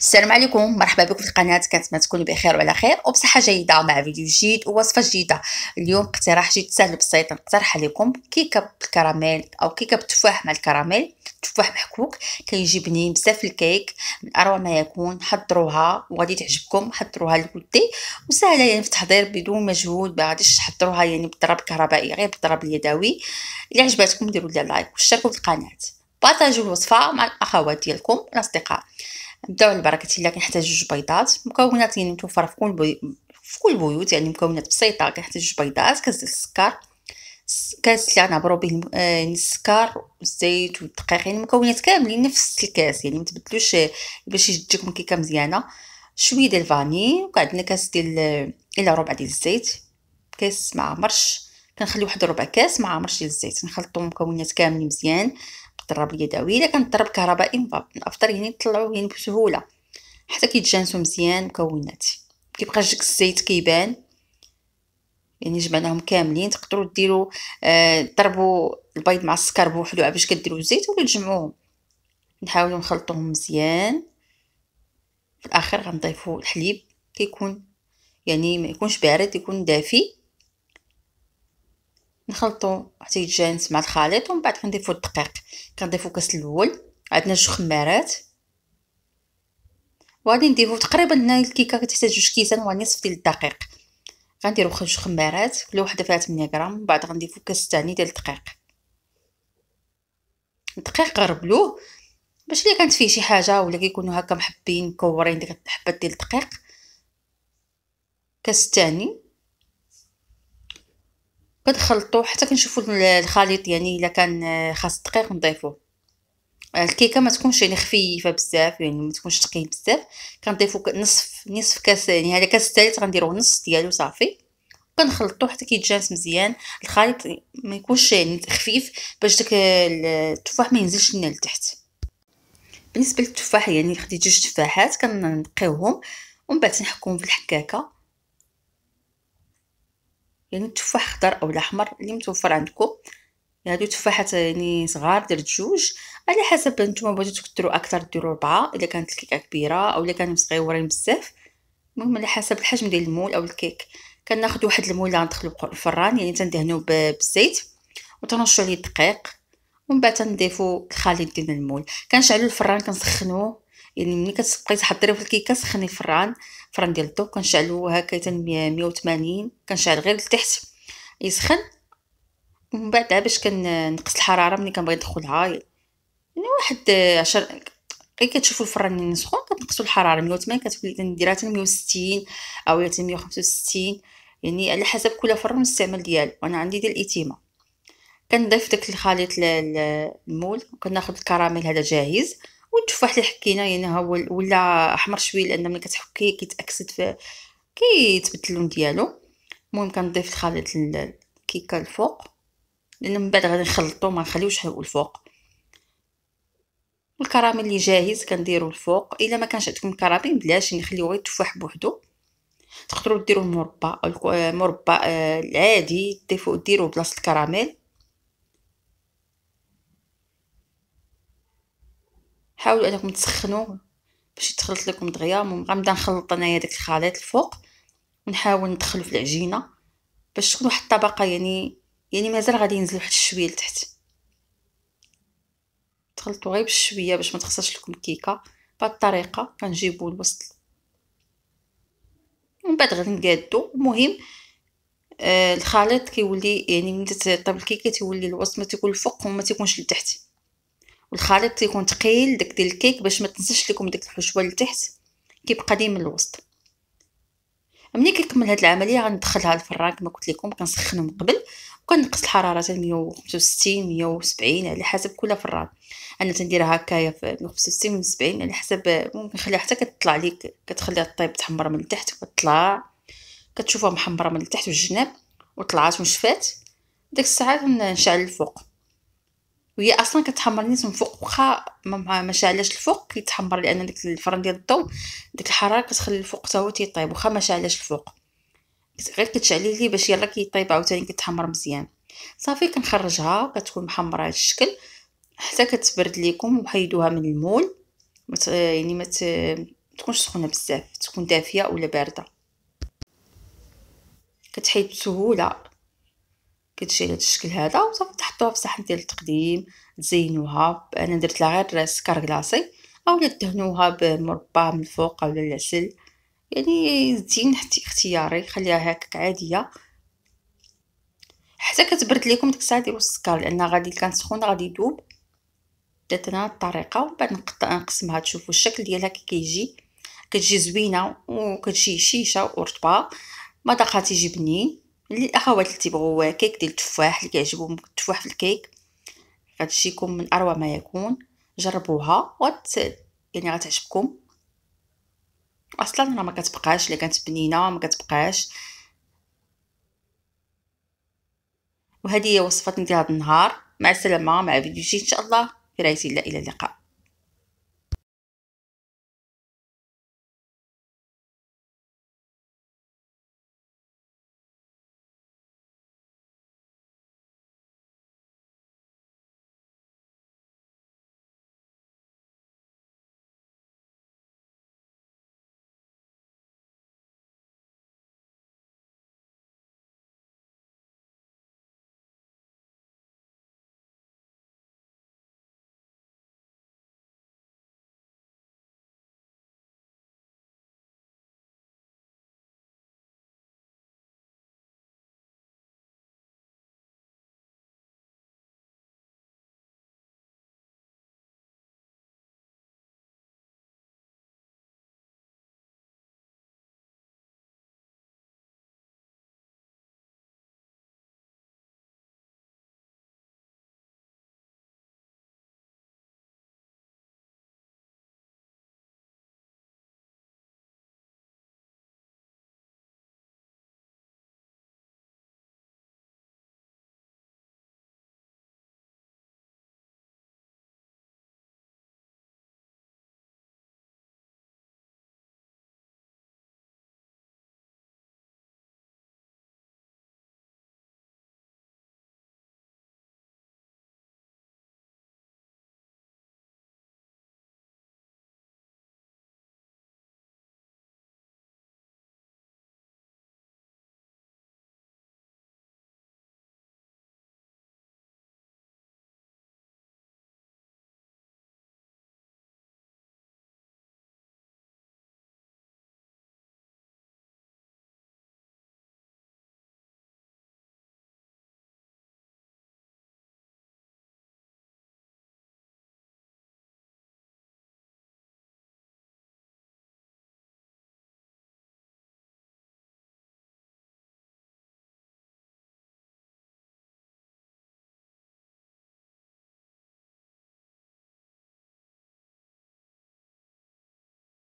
السلام عليكم مرحبا بكم في القناه كنتمنى تكونوا بخير وعلى خير وبصحه جيده مع فيديو جديد ووصفه جديده اليوم اقتراح جد سهل بسيط نقترح عليكم كيكه بالكراميل او كيكه بالتفاح مع الكراميل تفاح محكوك كيجي بنين بزاف الكيك من اروع ما يكون حضروها وغادي تعجبكم حضروها لودي وسهله يعني في التحضير بدون مجهود ما غاديش تحضروها يعني بالضرب الكهربائي غير بالضرب اليدوي الا عجبتكم ديروا لي لايك واشتركوا في القناه بارطاجوا الوصفه مع الاخوات ديالكم والاصدقاء نبداو على بركه الله كنحتاج جوج بيضات مكونات يعني متوفره في كل بي... في كل بيوت يعني مكونات بسيطه كنحتاج جوج بيضات كاس ديال السكر كاس اللي غنعبرو به السكر والزيت والدقيق يعني المكونات كاملين نفس الكاس يعني ما تبدلوش باش يجيكم كيكه مزيانه شويه ديال الفاني وعندنا كاس ديال الى ربع ديال الزيت كاس معمرش كنخلي واحد ربع كاس معمرش ديال الزيت نخلطو المكونات كاملين مزيان الضراب اليدوي الا كان الضراب كهربائي من يعني نطلعوه يعني بسهوله حتى كيتجانسوا مزيان المكونات كيبقى جك الزيت كيبان يعني جمعناهم كاملين تقدروا ديروا آه البيض مع السكر بوحدو باش كديروا الزيت ولا تجمعوهم نحاولوا نخلطوهم مزيان في الاخر غنضيفوا الحليب كيكون يعني ما يكونش بارد يكون دافي نخلطو حتى يتجانس مع الخليط ومن بعد كنضيفو الدقيق كنضيفو كاس الاول عندنا جوج خمارات وغادي نديرو تقريبا هنا الكيكه كتحتاج جوج كيسان ونصف ديال الدقيق غنديرو جوج خمارات كل وحده فيها 8 غرام من بعد غنضيفو كاس ثاني ديال الدقيق الدقيق قربلوه باش الا كانت فيه شي حاجه ولا كيكونوا هكا محبين مكورين ديك الحبات ديال الدقيق كاس ثاني كنخلطو حتى كنشوفو الخليط يعني الا كان آه، خاص الدقيق نضيفوه آه، الكيكه ما تكونش يعني خفيفه بزاف يعني ما تكونش ثقيل بزاف كنضيفو نصف نصف كاس يعني هذا كاس الثالث غنديروه نص ديالو صافي كنخلطو حتى كيتجانس مزيان الخليط ما يكونش يعني خفيف باش داك التفاح ما ينزلش لنا لتحت بالنسبه للتفاح يعني خديت جوج تفاحات كنقيوهم ومن بعد نحكمهم في الحكاكه يعني التفاح خضر او الاحمر اللي متوفر عندكم هادو تفاحات يعني صغار درت جوج على حسب نتوما بغيتو تكثروا اكثر ديروا ربعه الا كانت الكيكه كبيره او الا كانوا صغيورين بزاف المهم على حسب الحجم ديال المول او الكيك كناخذ واحد الموله ندخلو الفران يعني تندهنو بالزيت وتنرشو عليه الدقيق ومن بعد تنضيفو الخليط ديال المول كنشعلو الفران كنسخنوه يعني ملي كتبقاي تحضري في الكيكه سخني الفران فران ديال الضو كنشعلو هكا تمانين كنشعل غير لتحت يسخن ومن بعد باش كنقص الحراره ملي كنبغي ندخلها يعني واحد عشر غير كتشوفو الفران يعني سخون كنقصو الحراره تمانين كتولي نديرها حتى 160 او ستين يعني على حسب كل فرن المستعمل ديالو وانا عندي ديال الاتيمه كنضيف داك الخليط المول وكناخذ الكراميل هذا جاهز والتفاح اللي حكينا يعني ها هو ولا احمر شويه لان ملي كتحكي كيتاكسد في كيتبدل اللون ديالو المهم كنضيف الخليط الكيكه الفوق لان من بعد غادي نخلطو ما نخليوش حلو الفوق والكراميل اللي جاهز كنديرو الفوق الا ما كانش عندكم كراميل بلاش نخليو يعني غير التفاح بوحدو تقدروا ديروا المربى المربى آه، العادي ديفو ديروه بلاصه الكراميل حاولوا انكم تسخنوا باش يتخلط لكم دغيا المهم غنبدا نخلط انايا داك الخليط الفوق ونحاول ندخلو في العجينه باش تكون واحد الطبقه يعني يعني مازال غادي ينزل واحد الشويه لتحت تخلطوا غير بشويه باش ما تخسرش لكم الكيكه بهاد الطريقه كنجيبو الوسط ومن بعد غادي نقادو المهم آه الخليط كيولي يعني ملي تطيب الكيكه تيولي الوسط ما تيكون الفوق وما تيكونش لتحت والخليط تيكون ثقيل داك ديال الكيك باش ما تنساش لكم ديك الحشوه لتحت كيبقى ديما الوسط ملي كنكمل هاد العمليه غندخلها الفران كما قلت لكم كنسخنهم من قبل وكنقص الحراره حتى 165 170 على حسب كل فران انا تنديرها هكايا في 165 170 على حسب ممكن نخليها حتى كتطلع ليك كتخليها طيب تحمر من التحت وتطلع كتشوفها محمره من التحت والجناب وطلعات ونشفات ديك الساعه نشعل الفوق وهي اصلا كتحمر نيت من فوق واخا ما مشعلاش الفوق كيتحمر لان داك الفرن ديال الضو ديك الحراره كتخلي الفوق حتى هو تيطيب واخا ما شعلاش الفوق غير كتشعلي ليه باش يلا كيطيب عاوتاني كتحمر مزيان صافي كنخرجها كتكون محمره هذا الشكل حتى كتبرد ليكم وحيدوها من المول مت يعني ما تكونش سخونه بزاف تكون دافيه ولا بارده كتحيد بسهوله كتجي هذا الشكل هذا وصافي تحطوها في صحن ديال التقديم تزينوها انا درت لها غير سكر كلاصي اولا دهنوها بمربى من الفوق اولا العسل يعني حتى اختياري خليها هكاك عاديه حتى كتبرد لكم ديك الساعه ديروا السكر لان غادي كان سخون غادي يذوب درت انا الطريقه ومن بعد نقسمها تشوفوا الشكل ديالها كي كيجي كتجي زوينه وكتجي شيشه ورطبه مذاقها تيجي بنين الاخوات اللي تيبغوا كيك ديال التفاح اللي كيعجبهم التفاح في الكيك غتجيكم يكون من اروع ما يكون جربوها وغت يعني غتعجبكم اصلا راه ما كتبقاش اللي كانت بنينه ما كتبقاش وهذه هي وصفتنا ديال هذا النهار مع السلامه مع فيديو جديد ان شاء الله في رعايه الله الى اللقاء